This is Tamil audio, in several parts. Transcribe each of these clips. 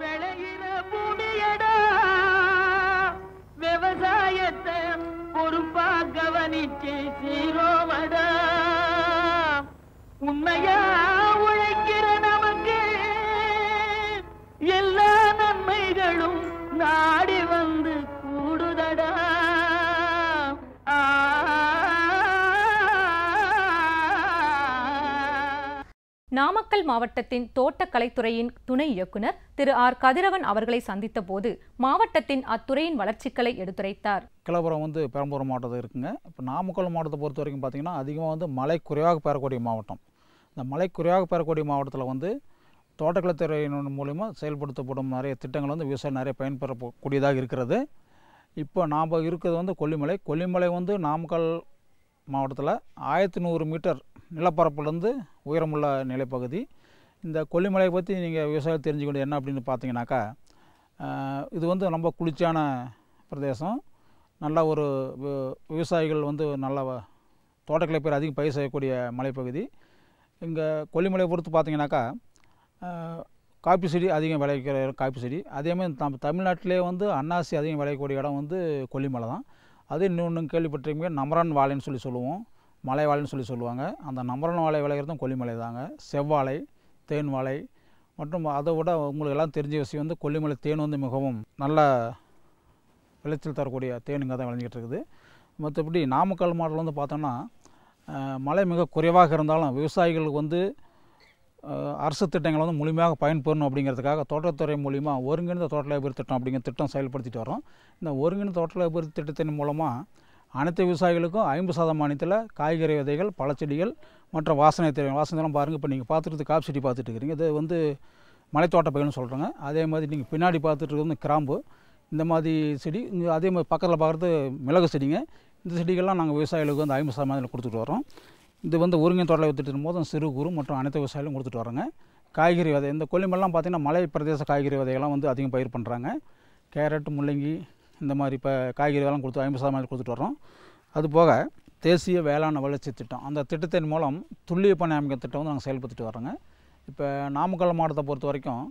விளையிற பூமியடா விவசாயத்தை பொறுப்பா கவனிச்சு சீரோவடா உண்மையா நாமக்கல் மாவட்டத்தின் தோட்டக்கலைத்துறையின் துணை இயக்குனர் திரு ஆர் கதிரவன் அவர்களை சந்தித்த போது மாவட்டத்தின் அத்துறையின் வளர்ச்சிகளை எடுத்துரைத்தார் கிளபுரம் வந்து பெரம்பூர் மாவட்டத்தில் இருக்குங்க இப்போ நாமக்கல் மாவட்டத்தை பொறுத்த வரைக்கும் பார்த்தீங்கன்னா அதிகமாக வந்து மழை குறைவாக பெறக்கூடிய மாவட்டம் இந்த மழை குறைவாக பெறக்கூடிய மாவட்டத்தில் வந்து தோட்டக்கலைத்துறையின் மூலிமா செயல்படுத்தப்படும் நிறைய திட்டங்கள் வந்து விவசாயம் நிறைய பயன்பெறக்கூடியதாக இருக்கிறது இப்போ நாம் இருக்கிறது வந்து கொல்லிமலை கொல்லிமலை வந்து நாமக்கல் மாவட்டத்தில் ஆயிரத்தி நூறு மீட்டர் நிலப்பரப்புலேருந்து உயரமுள்ள நிலைப்பகுதி இந்த கொல்லிமலையை பற்றி நீங்கள் விவசாயம் தெரிஞ்சுக்கொண்டு என்ன அப்படின்னு பார்த்தீங்கன்னாக்கா இது வந்து ரொம்ப குளிர்ச்சியான பிரதேசம் நல்லா ஒரு விவசாயிகள் வந்து நல்லா தோட்டக்கலை பேர் அதிகம் பயிர் செய்யக்கூடிய மலைப்பகுதி இங்கே கொல்லிமலையை பொறுத்து பார்த்தீங்கன்னாக்கா காப்பி செடி அதிகம் விளைவிக்கிற காப்பி செடி அதேமாதிரி நம்ம தமிழ்நாட்டிலே வந்து அன்னாசி அதிகம் விளையக்கூடிய இடம் வந்து கொல்லிமலை தான் அது இன்னொன்று கேள்விப்பட்டிருக்கீங்க நம்பரான் வாழைன்னு சொல்லி சொல்லுவோம் மலைவாழைன்னு சொல்லி சொல்லுவாங்க அந்த நம்பரன் வாழை விளைகிறதும் கொல்லிமலை தாங்க செவ்வாழை தேன் வாழை மற்றும் அதை விட உங்களுக்கு எல்லாம் தெரிஞ்ச விஷயம் வந்து கொல்லிமலை தேன் வந்து மிகவும் நல்ல விளைச்சல் தரக்கூடிய தேனுங்க தான் விளைஞ்சிக்கிட்டு இருக்குது மற்றபடி நாமக்கல் மாவட்டத்தில் வந்து பார்த்தோன்னா மழை மிக குறைவாக இருந்தாலும் விவசாயிகளுக்கு வந்து அரசு திட்டங்களை வந்து முழுமையாக பயன்பெறணும் அப்படிங்கிறதுக்காக தோட்டத்துறை மூலிமா ஒருங்கிணைந்த தோட்டலை அபிவிருத்தி திட்டம் அப்படிங்கிற திட்டம் செயல்படுத்திட்டு வரோம் இந்த ஒருங்கிணைந்த தோட்டலை அபிவிருத்தி திட்டத்தின் மூலமாக அனைத்து விவசாயிகளுக்கும் ஐம்பது சதம் மானியத்தில் காய்கறி விதைகள் பழச்செடிகள் மற்ற வாசனை திரவியம் வாசனைலாம் பாருங்கள் இப்போ நீங்கள் பார்த்துட்டு காப்பு செடி பார்த்துட்டு இருக்கிறீங்க இது வந்து மலைத்தோட்ட பயிர்னு சொல்கிறாங்க அதே மாதிரி நீங்கள் பின்னாடி பார்த்துட்டு வந்து கிராம்பு இந்த மாதிரி செடி இங்கே அதே மாதிரி பக்கத்தில் பார்க்குறது மிளகு செடிங்க இந்த செடிகள்லாம் நாங்கள் விவசாயிகளுக்கு வந்து ஐம்பது சாதமானத்தில் கொடுத்துட்டு வரோம் இது வந்து ஒருங்கிணை தொடரை வித்துட்டு போது சிறு குறு மற்றும் அனைத்து விவசாயிகளும் கொடுத்துட்டு வரோங்க காய்கறி விதை இந்த கொல்லிமல்லாம் பார்த்திங்கன்னா மலை பிரதேச காய்கறி விதைகள்லாம் வந்து அதிகம் பயிர் பண்ணுறாங்க கேரட் முள்ளங்கி இந்த மாதிரி இப்போ காய்கறி கொடுத்து ஐம்பது சதவீதம் கொடுத்துட்டு வரோம் அது போக தேசிய வேளாண் வளர்ச்சி திட்டம் அந்த திட்டத்தின் மூலம் துல்லிய பண்ணை அமைக்கும் திட்டம் வந்து நாங்கள் செயல்படுத்திட்டு வரோங்க இப்போ நாமக்கல் மாவட்டத்தை பொறுத்த வரைக்கும்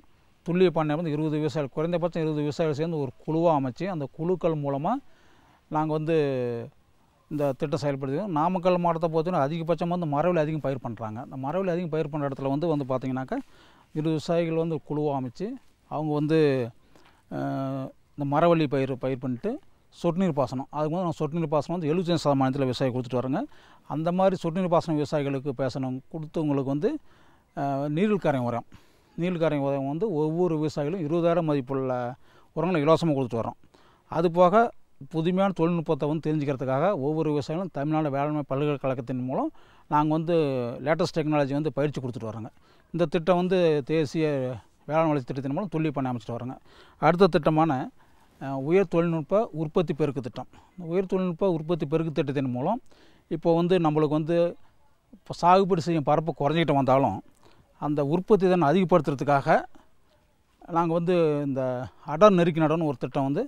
துல்லிய பண்ணை வந்து இருபது விவசாயிகள் குறைந்தபட்சம் இருபது விவசாயிகள் சேர்ந்து ஒரு குழுவாக அமைச்சு அந்த குழுக்கள் மூலமாக நாங்கள் வந்து இந்த திட்டம் செயல்படுத்திக்கிறோம் நாமக்கல் மாவட்டத்தை பொறுத்தவரை அதிகபட்சமாக வந்து மரவில் அதிகம் பயிர் பண்ணுறாங்க அந்த மரவில் அதிகம் பயிர் பண்ணுற இடத்துல வந்து வந்து பார்த்திங்கனாக்கா இரு விவசாயிகள் வந்து குழுவாக அமைச்சு அவங்க வந்து இந்த மரவள்ளி பயிர் பயிர் பண்ணிட்டு சொட்டு நீர் பாசனம் அதுக்கு வந்து நான் சொட்டு நீர் பாசனம் வந்து எழுபத்தஞ்சு சதமானத்தில் விவசாயி கொடுத்துட்டு வரேங்க அந்த மாதிரி சொட்டு நீர் பாசனம் விவசாயிகளுக்கு பேசணும் கொடுத்தவங்களுக்கு வந்து நீரில் நீரில்காரை உரம் நீரில்காரை உரம் வந்து ஒவ்வொரு விவசாயிகளும் இருபதாயிரம் மதிப்புள்ள உரங்களை இலவசமாக கொடுத்துட்டு வரோம் அது போக புதுமையான தொழில்நுட்பத்தை வந்து தெரிஞ்சுக்கிறதுக்காக ஒவ்வொரு விவசாயிகளும் தமிழ்நாடு வேளாண்மை பல்கலைக்கழகத்தின் மூலம் நாங்கள் வந்து லேட்டஸ்ட் டெக்னாலஜி வந்து பயிற்சி கொடுத்துட்டு வரோங்க இந்த திட்டம் வந்து தேசிய வேளாண் வளர்ச்சி திட்டத்தின் மூலம் துள்ளி பண்ணி அமைச்சிட்டு வரோங்க அடுத்த திட்டமான உயர் தொழில்நுட்ப உற்பத்தி பெருக்கு திட்டம் உயர் தொழில்நுட்ப உற்பத்தி பெருக்கு திட்டத்தின் மூலம் இப்போ வந்து நம்மளுக்கு வந்து இப்போ சாகுபடி செய்யும் பரப்பு குறைஞ்சிக்கிட்டு வந்தாலும் அந்த உற்பத்தி தான் அதிகப்படுத்துறதுக்காக நாங்கள் வந்து இந்த அடர் நெருக்கி நடன்னு ஒரு திட்டம் வந்து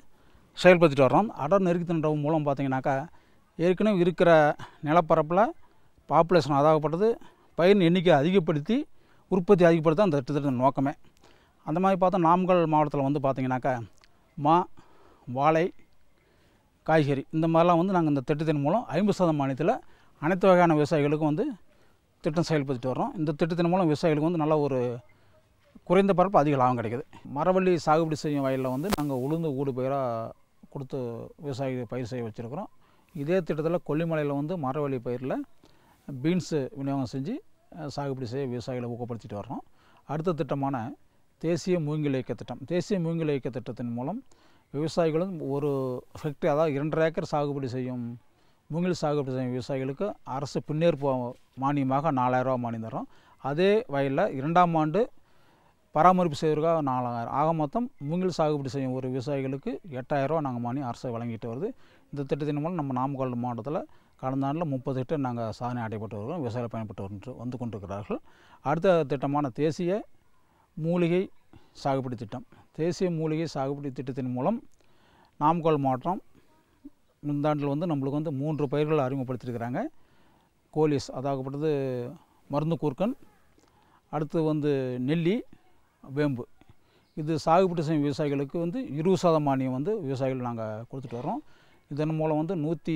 செயல்படுத்திட்டு வரோம் அடர் நெருக்கி நடவு மூலம் பார்த்திங்கனாக்கா ஏற்கனவே இருக்கிற நிலப்பரப்பில் பாப்புலேஷன் அதாகப்பட்டது பயிர் எண்ணிக்கை அதிகப்படுத்தி உற்பத்தி அதிகப்படுத்த அந்த திட்டத்தின் நோக்கமே அந்த மாதிரி பார்த்தா நாமக்கல் மாவட்டத்தில் வந்து பார்த்திங்கனாக்கா மா வாழை காய்கறி இந்த மாதிரிலாம் வந்து நாங்கள் இந்த திட்டத்தின் மூலம் ஐம்பது சதம் மாநிலத்தில் அனைத்து வகையான விவசாயிகளுக்கும் வந்து திட்டம் செயல்படுத்திட்டு வரோம் இந்த திட்டத்தின் மூலம் விவசாயிகளுக்கு வந்து நல்ல ஒரு குறைந்த பரப்பு அதிக லாபம் கிடைக்கிது மரவள்ளி சாகுபடி செய்யும் வயலில் வந்து நாங்கள் உளுந்து ஊடு பயிராக கொடுத்து விவசாயி பயிர் செய்ய வச்சுருக்கிறோம் இதே திட்டத்தில் கொல்லிமலையில் வந்து மரவள்ளி பயிரில் பீன்ஸு விநியோகம் செஞ்சு சாகுபடி செய்ய விவசாயிகளை ஊக்கப்படுத்திட்டு வர்றோம் அடுத்த திட்டமான தேசிய மூங்கில் இயக்க திட்டம் தேசிய மூங்கில் இயக்க திட்டத்தின் மூலம் விவசாயிகளும் ஒரு ஃபெக்ட்ரி அதாவது இரண்டரை ஏக்கர் சாகுபடி செய்யும் மூங்கில் சாகுபடி செய்யும் விவசாயிகளுக்கு அரசு பின்னேற்பு மானியமாக நாலாயிரரூவா மானியம் தரோம் அதே வயலில் இரண்டாம் ஆண்டு பராமரிப்பு செய்வதற்காக நாலாயிரம் ஆக மொத்தம் மூங்கில் சாகுபடி செய்யும் ஒரு விவசாயிகளுக்கு எட்டாயிரரூவா நாங்கள் மானியம் அரசு வழங்கிட்டு வருது இந்த திட்டத்தின் மூலம் நம்ம நாமக்கல் மாவட்டத்தில் கடந்த ஆண்டில் முப்பது திட்டம் நாங்கள் சாதனை அடைப்பட்டு வருகிறோம் விவசாயிகள் பயன்பட்டு வந்து கொண்டிருக்கிறார்கள் அடுத்த திட்டமான தேசிய மூலிகை சாகுபடி திட்டம் தேசிய மூலிகை சாகுபடி திட்டத்தின் மூலம் நாமக்கல் மாவட்டம் முந்தாண்டில் வந்து நம்மளுக்கு வந்து மூன்று பயிர்கள் அறிமுகப்படுத்தியிருக்கிறாங்க கோலிஸ் அதாகப்பட்டது மருந்து கூர்க்கன் அடுத்து வந்து நெல்லி வேம்பு இது சாகுபடி செய்யும் விவசாயிகளுக்கு வந்து இருபது சதம் மானியம் வந்து விவசாயிகள் நாங்கள் கொடுத்துட்டு வரோம் இதன் மூலம் வந்து நூற்றி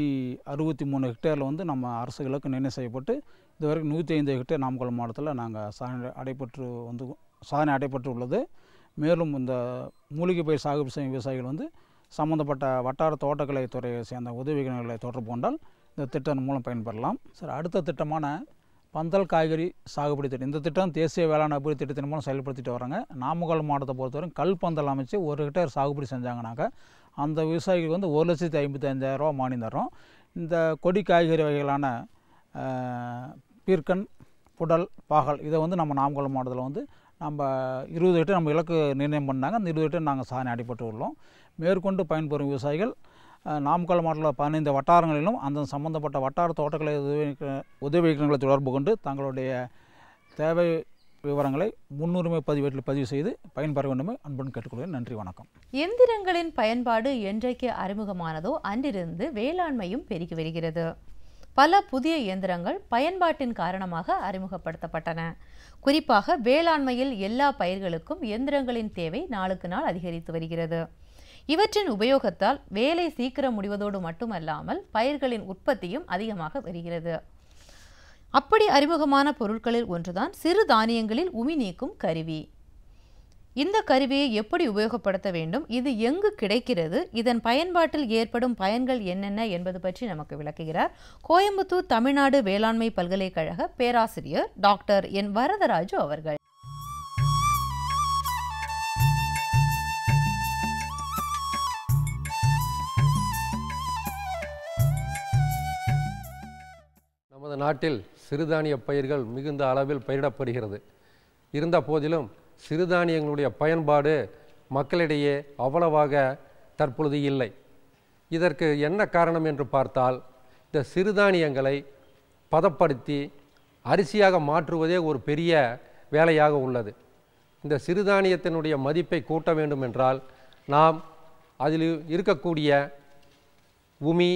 அறுபத்தி மூணு ஹெக்டேரில் வந்து நம்ம அரசுகளுக்கு நிர்ணயம் செய்யப்பட்டு இதுவரைக்கும் நூற்றி ஐந்து ஹெக்டேர் நாமக்கல் மாவட்டத்தில் நாங்கள் சாதனை அடைபெற்று வந்து சாதனை அடைபெற்று உள்ளது மேலும் இந்த மூலிகை பயிர் சாகுபடி செய்யும் விவசாயிகள் வந்து சம்மந்தப்பட்ட வட்டார தோட்டக்கலைத்துறையை சேர்ந்த உதவிகளை தொடர்பு கொண்டால் இந்த திட்டம் மூலம் பயன்பெறலாம் சார் அடுத்த திட்டமான பந்தல் காய்கறி சாகுபடி திட்டம் இந்த திட்டம் தேசிய வேளாண் அபிவிருத்தி திட்டத்தின் மூலம் செயல்படுத்திட்டு வராங்க நாமக்கல் மாவட்டத்தை பொறுத்தவரை கல் பந்தல் அமைச்சு ஒரு ஹெக்டேர் சாகுபடி செஞ்சாங்கனாக்கா அந்த விவசாயிகளுக்கு வந்து ஒரு லட்சத்தி ஐம்பத்தஞ்சாயிரரூவா மானியம் தரோம் இந்த கொடி காய்கறி வகைகளான பீர்க்கன் புடல் பாகல் இதை வந்து நம்ம நாமக்கல் மாவட்டத்தில் வந்து நம்ம இருபது ஹெக்டேர் நம்ம இலக்கு நிர்ணயம் பண்ணாங்க அந்த இருபது ஹெக்டேர் நாங்கள் சாதனை அடிபட்டு உள்ளோம் மேற்கொண்டு பயன்பெறும் விவசாயிகள் நாமக்கல் மாவட்டத்தில் பதினைந்து வட்டாரங்களிலும் அந்த சம்பந்தப்பட்ட வட்டார தோட்டக்கலை உதவி உதவிகளை தொடர்பு கொண்டு தங்களுடைய தேவை விவரங்களை முன்னுரிமை பதிவேட்டில் பதிவு செய்து பயன்பெற வேண்டும் அன்புடன் கேட்டுக்கொள்வது நன்றி வணக்கம் எந்திரங்களின் பயன்பாடு என்றைக்கு அறிமுகமானதோ அன்றிலிருந்து வேளாண்மையும் பெருகி வருகிறது பல புதிய இயந்திரங்கள் பயன்பாட்டின் காரணமாக அறிமுகப்படுத்தப்பட்டன குறிப்பாக வேளாண்மையில் எல்லா பயிர்களுக்கும் இயந்திரங்களின் தேவை நாளுக்கு நாள் அதிகரித்து வருகிறது இவற்றின் உபயோகத்தால் வேலை சீக்கிரம் முடிவதோடு மட்டுமல்லாமல் பயிர்களின் உற்பத்தியும் அதிகமாக வருகிறது அப்படி அறிமுகமான பொருட்களில் ஒன்றுதான் சிறு தானியங்களில் உமி நீக்கும் கருவி இந்த கருவியை எப்படி உபயோகப்படுத்த வேண்டும் இது எங்கு கிடைக்கிறது இதன் பயன்பாட்டில் ஏற்படும் பயன்கள் என்னென்ன என்பது பற்றி நமக்கு விளக்குகிறார் கோயம்புத்தூர் தமிழ்நாடு வேளாண்மை பல்கலைக்கழக பேராசிரியர் டாக்டர் என் வரதராஜு அவர்கள் நமது நாட்டில் சிறுதானிய பயிர்கள் மிகுந்த அளவில் பயிரிடப்படுகிறது இருந்த போதிலும் சிறுதானியங்களுடைய பயன்பாடு மக்களிடையே அவ்வளவாக தற்பொழுது இல்லை இதற்கு என்ன காரணம் என்று பார்த்தால் இந்த சிறுதானியங்களை பதப்படுத்தி அரிசியாக மாற்றுவதே ஒரு பெரிய வேலையாக உள்ளது இந்த சிறுதானியத்தினுடைய மதிப்பை கூட்ட வேண்டும் என்றால் நாம் அதில் இருக்கக்கூடிய உமி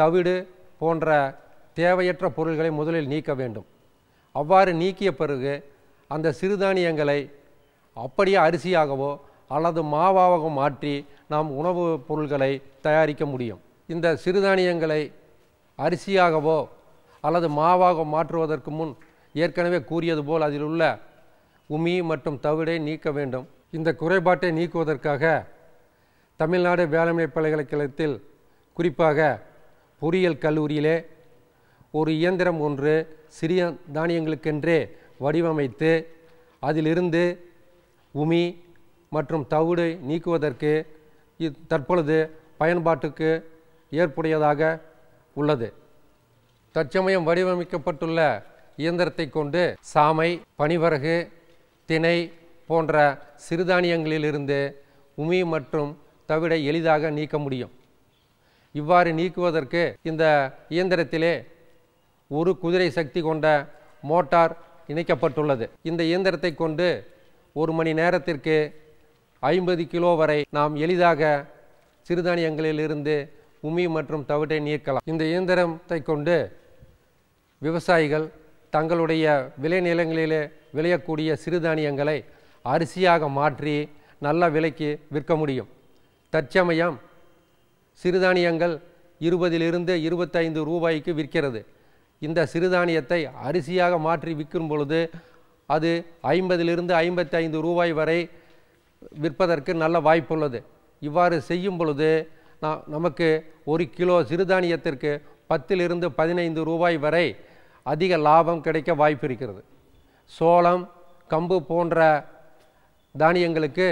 தவிடு போன்ற தேவையற்ற பொருள்களை முதலில் நீக்க வேண்டும் அவ்வாறு நீக்கிய பிறகு அந்த சிறுதானியங்களை அப்படியே அரிசியாகவோ அல்லது மாவாகவோ மாற்றி நாம் உணவுப் பொருள்களை தயாரிக்க முடியும் இந்த சிறுதானியங்களை அரிசியாகவோ அல்லது மாவாக மாற்றுவதற்கு முன் ஏற்கனவே கூறியது போல் அதில் உள்ள உமி மற்றும் தவிடை நீக்க வேண்டும் இந்த குறைபாட்டை நீக்குவதற்காக தமிழ்நாடு வேளாண்மை பல்கலைக்கழகத்தில் குறிப்பாக பொறியியல் கல்லூரியிலே ஒரு இயந்திரம் ஒன்று சிறிய தானியங்களுக்கென்றே வடிவமைத்து அதிலிருந்து உமி மற்றும் தவிடு நீக்குவதற்கு தற்பொழுது பயன்பாட்டுக்கு ஏற்புடையதாக உள்ளது தற்சமயம் வடிவமைக்கப்பட்டுள்ள இயந்திரத்தை கொண்டு சாமை பனிவரகு திணை போன்ற சிறுதானியங்களிலிருந்து உமி மற்றும் தவிடை எளிதாக நீக்க முடியும் இவ்வாறு நீக்குவதற்கு இந்த இயந்திரத்திலே ஒரு குதிரை சக்தி கொண்ட மோட்டார் இணைக்கப்பட்டுள்ளது இந்த இயந்திரத்தை கொண்டு ஒரு மணி நேரத்திற்கு ஐம்பது கிலோ வரை நாம் எளிதாக சிறுதானியங்களிலிருந்து உமி மற்றும் தவிட்டை நீக்கலாம் இந்த இயந்திரத்தை கொண்டு விவசாயிகள் தங்களுடைய விளைநிலங்களிலே விளையக்கூடிய சிறுதானியங்களை அரிசியாக மாற்றி நல்ல விலைக்கு விற்க முடியும் தற்சமயம் சிறுதானியங்கள் இருபதிலிருந்து இருபத்தைந்து ரூபாய்க்கு விற்கிறது இந்த சிறுதானியத்தை அரிசியாக மாற்றி விற்கும் பொழுது அது ஐம்பதிலிருந்து ஐம்பத்தி ஐந்து ரூபாய் வரை விற்பதற்கு நல்ல வாய்ப்புள்ளது இவ்வாறு செய்யும் பொழுது நான் நமக்கு ஒரு கிலோ சிறுதானியத்திற்கு பத்திலிருந்து பதினைந்து ரூபாய் வரை அதிக லாபம் கிடைக்க வாய்ப்பு இருக்கிறது சோளம் கம்பு போன்ற தானியங்களுக்கு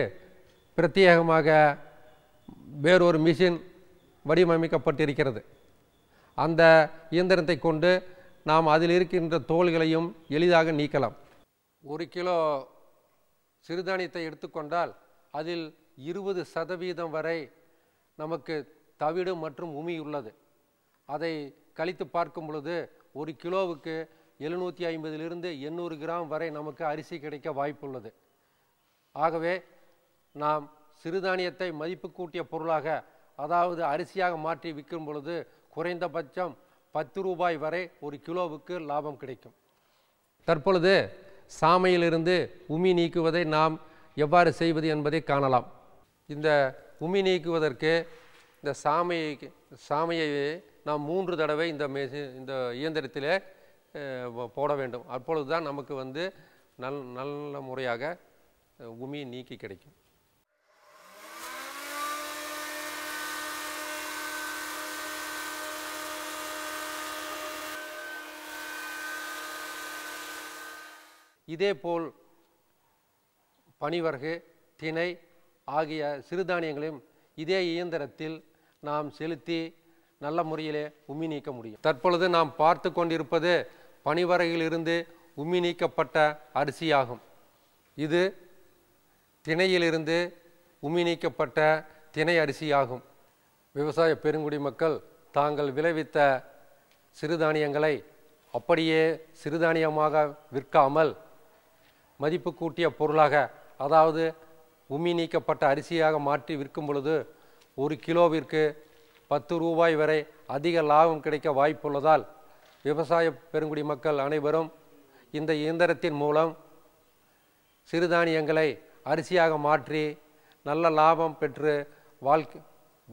பிரத்யேகமாக வேறொரு மிஷின் வடிவமைக்கப்பட்டிருக்கிறது அந்த இயந்திரத்தை கொண்டு நாம் அதில் இருக்கின்ற தோள்களையும் எளிதாக நீக்கலாம் ஒரு கிலோ சிறுதானியத்தை எடுத்துக்கொண்டால் அதில் இருபது சதவீதம் வரை நமக்கு தவிடு மற்றும் உமி உள்ளது அதை கழித்து பார்க்கும் பொழுது ஒரு கிலோவுக்கு எழுநூற்றி ஐம்பதிலிருந்து எண்ணூறு கிராம் வரை நமக்கு அரிசி கிடைக்க வாய்ப்புள்ளது ஆகவே நாம் சிறுதானியத்தை மதிப்பு கூட்டிய பொருளாக அதாவது அரிசியாக மாற்றி விற்கும் பொழுது குறைந்தபட்சம் பத்து ரூபாய் வரை ஒரு கிலோவுக்கு லாபம் கிடைக்கும் தற்பொழுது சாமையிலிருந்து உமி நீக்குவதை நாம் எவ்வாறு செய்வது என்பதை காணலாம் இந்த உமி நீக்குவதற்கு இந்த சாமையை சாமையை நாம் மூன்று தடவை இந்த மெசி இந்த இயந்திரத்தில் போட வேண்டும் அப்பொழுது தான் நமக்கு வந்து நல் நல்ல முறையாக உமி நீக்கி கிடைக்கும் இதேபோல் பனிவர்கு திணை ஆகிய சிறுதானியங்களையும் இதே இயந்திரத்தில் நாம் செலுத்தி நல்ல முறையிலே உமி நீக்க முடியும் தற்பொழுது நாம் பார்த்து கொண்டிருப்பது பனிவரையிலிருந்து உமி நீக்கப்பட்ட அரிசியாகும் இது திணையிலிருந்து உமி நீக்கப்பட்ட திணை அரிசியாகும் விவசாய பெருங்குடி மக்கள் தாங்கள் விளைவித்த சிறுதானியங்களை அப்படியே சிறுதானியமாக விற்காமல் மதிப்பு கூட்டிய பொருளாக அதாவது உமி நீக்கப்பட்ட அரிசியாக மாற்றி விற்கும் பொழுது ஒரு கிலோவிற்கு பத்து ரூபாய் வரை அதிக லாபம் கிடைக்க வாய்ப்புள்ளதால் விவசாய பெருங்குடி மக்கள் அனைவரும் இந்த இயந்திரத்தின் மூலம் சிறுதானியங்களை அரிசியாக மாற்றி நல்ல லாபம் பெற்று வாழ்க்கை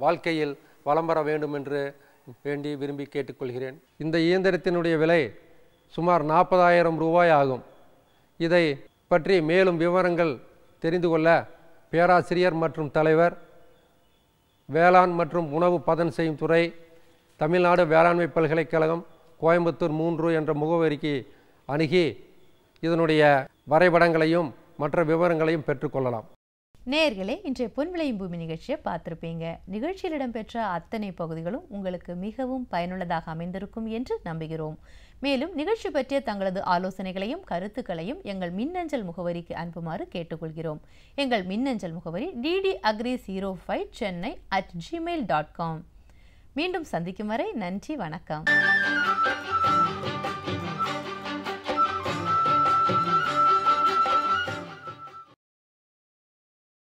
வாழ்க்கையில் வளம் வர வேண்டும் என்று வேண்டி விரும்பி கேட்டுக்கொள்கிறேன் இந்த இயந்திரத்தினுடைய விலை சுமார் நாற்பதாயிரம் ரூபாய் ஆகும் இதை பற்றி மேலும் விவரங்கள் தெரிந்து கொள்ள பேராசிரியர் மற்றும் தலைவர் வேளாண் மற்றும் உணவு பதன் செய்யும் துறை தமிழ்நாடு வேளாண்மை பல்கலைக்கழகம் கோயம்புத்தூர் மூன்று என்ற முகவரிக்கு அணுகி இதனுடைய வரைபடங்களையும் மற்ற விவரங்களையும் பெற்றுக்கொள்ளலாம் நேர்களே இன்றைய பொன்விளையும் பூமி நிகழ்ச்சியை பார்த்துருப்பீங்க நிகழ்ச்சியில் இடம்பெற்ற அத்தனை பகுதிகளும் உங்களுக்கு மிகவும் பயனுள்ளதாக அமைந்திருக்கும் என்று நம்புகிறோம் மேலும் நிகழ்ச்சி பற்றிய தங்களது ஆலோசனைகளையும் கருத்துக்களையும் எங்கள் மின்னஞ்சல் முகவரிக்கு அனுப்புமாறு கேட்டுக்கொள்கிறோம் எங்கள் மின்னஞ்சல் முகவரி DD agri zero five Chennai at Gmail dot com மீண்டும் சந்திக்கும் வரை நன்றி வணக்கம்